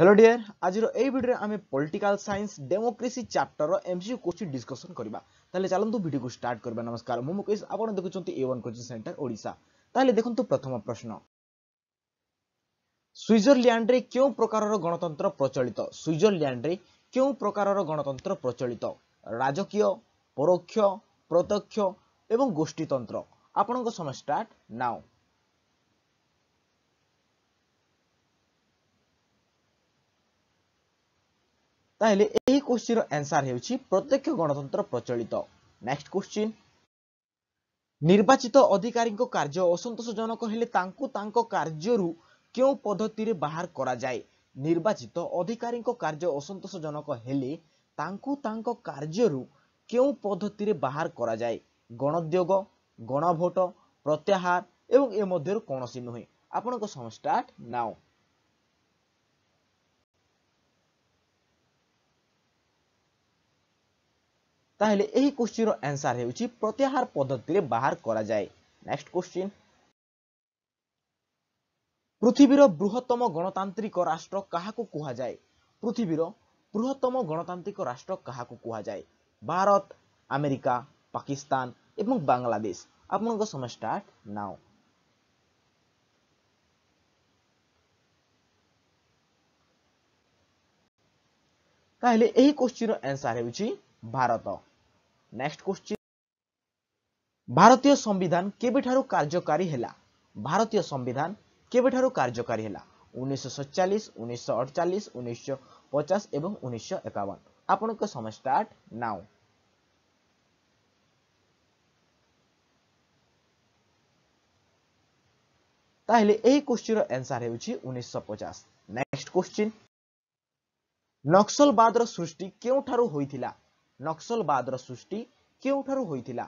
hello dear আজির এই ভিডিওরে আমি political science democracy chapter MCQ question discussion করা তাহলে চালু ভিডিওকে স্টার্ট করা নমস্কার মু মুকেশ আপনার দেখুছেন A one coaching centre Odisha তাহলে দেখুন প্রথম প্রশ্ন সুইজরল্যান্ডে কেউ প্রকারর গণতন্ত্র প্রচলিত সুইজরল্যান্ডে কেউ প্রকারর গণতন্ত্র প্রচলিত রাজকীয় পরোক্ষ প্রত্যক্ষ এবং গোষ্ঠীতন্ত্র আপনার সময় স্টার্ট নাও ତାହେଲେ ଏହି କୋଶ୍ଚିନ୍ର ଆନ୍ସର ହେଉଛି ପ୍ରତ୍ୟକ୍ଷ ଗଣତନ୍ତ୍ର ପ୍ରଚଳିତ ନେକ୍ସଟ କୋଶ୍ଚିନ୍ ନିର୍ବାଚିତ ଅଧିକାରୀଙ୍କ କାର୍ଯ୍ୟ ଅସନ୍ତୋଷଜନକ ହେଲେ ତାଙ୍କୁ ତାଙ୍କ କାର୍ଯ୍ୟରୁ କେଉଁ ପଦ୍ଧତିରେ ବାହାର କରାଯାଏ ନିର୍ବାଚିତ ଅଧିକାରୀଙ୍କ କାର୍ଯ୍ୟ ଅସନ୍ତୋଷଜନକ ହେଲେ ତାଙ୍କୁ ତାଙ୍କ କାର୍ଯ୍ୟରୁ କେଉଁ ପଦ୍ଧତିରେ ବାହାର କରାଯାଏ ଗଣଦ୍ୟୋଗ ଗଣଭୋଟ ପ୍ରତ୍ୟାହାର ଏବଂ ଏ ମଧ୍ୟରୁ କୌଣସି ନୁହେଁ ଆପଣଙ୍କ ସମ ଷ୍ଟାର୍ଟ ନାଓ ତାହେଲେ ଏହି କୋଶ୍ଚିନ୍ର ଆନ୍ସର୍ ହେଉଛି ପ୍ରତ୍ୟାହାର ପଦ୍ଧତିରେ ବାହାର କରାଯାଏ ନେକ୍ସଟ କୋଶ୍ଚିନ୍ ପୃଥିବୀର ବୃହତ୍ତମ ଗଣତାନ୍ତ୍ରିକ ରାଷ୍ଟ୍ର କାହାକୁ କୁହାଯାଏ ପୃଥିବୀର ବୃହତ୍ତମ ଗଣତାନ୍ତ୍ରିକ ରାଷ୍ଟ୍ର କାହାକୁ କୁହାଯାଏ ଭାରତ ଆମେରିକା ପାକିସ୍ତାନ ଏବଂ ବାଂଲାଦେଶ ଆପଣଙ୍କ ସମୟ ଷ୍ଟାର୍ଟ ନାଓ ତାହେଲେ ଏହି କୋଶ୍ଚିନ୍ର ଆନ୍ସର୍ ହେଉଛି ଭାରତ ନେକ୍ସଟ କ୍ୱେଶ୍ଚିନ୍ ଭାରତୀୟ ସମ୍ବିଧାନ କେବେଠାରୁ କାର୍ଯ୍ୟକାରୀ ହେଲା ଭାରତୀୟ ସମ୍ବିଧାନ କେବେଠାରୁ କାର୍ଯ୍ୟକାରୀ ହେଲା ଉଣେଇଶହ ସତଚାଳିଶ ଉଣେଇଶହ ଅଠଚାଳିଶ ଉଣେଇଶହ ପଚାଶ ଏବଂ ଉଣେଇଶହ ଏକାବନ ଆପଣଙ୍କ ସମୟ ଷ୍ଟାର୍ଟ ନାଉ ତାହେଲେ ଏହି କୋଶ୍ଚିନ୍ର ଆନ୍ସର ହେଉଛି ଉଣେଇଶହ ପଚାଶ ନେକ୍ସଟ କୋଶ୍ଚିନ୍ ନକ୍ସଲବାଦର ସୃଷ୍ଟି କେଉଁଠାରୁ ହୋଇଥିଲା ନକ୍ସଲବାଦର ସୃଷ୍ଟି କେଉଁଠାରୁ ହୋଇଥିଲା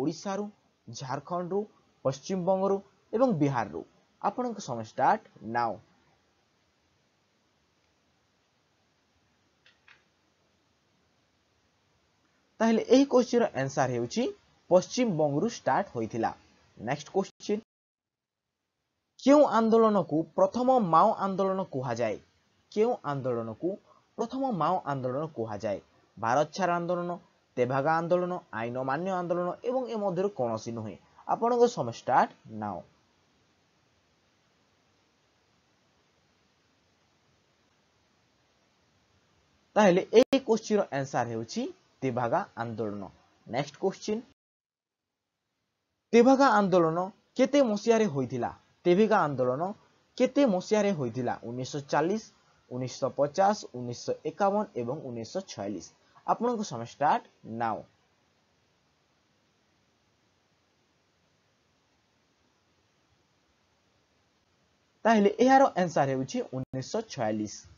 ଓଡ଼ିଶାରୁ ଝାଡ଼ଖଣ୍ଡରୁ ପଶ୍ଚିମବଙ୍ଗରୁ ଏବଂ ବିହାରରୁ ଆପଣଙ୍କ ସମୟ ଷ୍ଟାର୍ଟ ନାଓ ତାହେଲେ ଏହି କ୍ୱେଶ୍ଚିନ୍ର ଆନ୍ସାର ହେଉଛି ପଶ୍ଚିମବଙ୍ଗରୁ ଷ୍ଟାର୍ଟ ହୋଇଥିଲା ନେକ୍ସଟ କୋଶ୍ଚିନ୍ କେଉଁ ଆନ୍ଦୋଳନକୁ ପ୍ରଥମ ମାଓ ଆନ୍ଦୋଳନ କୁହାଯାଏ କେଉଁ ଆନ୍ଦୋଳନକୁ ପ୍ରଥମ ମାଓ ଆନ୍ଦୋଳନ କୁହାଯାଏ ভারত ছাড় আন্দোলন তেভাগা আন্দোলন আইন ମାନ୍ୟ আন্দোলন এবং ଏ মধ্যে କୌଣସି ନୁହେଁ ଆପଣଙ୍କ ସମୟ স্টার্ট নাও তাহলে এই কোশ্চিন আনসার হচ্ছে তেভাগা আন্দোলন নেক্সট কোশ্চিন তেভাগা আন্দোলন কেতে মশিয়ারে হয়েছিল তেভিগা আন্দোলন কেতে মশিয়ারে হয়েছিল উনিশশো চালিশ উনিশশো পচাশ উনিশশো একাবন এবং উনিশশো আপোনাকো সোম স্টার্ট নাও তাহেলে ইয়ারো অ্যানসার হউচি 1946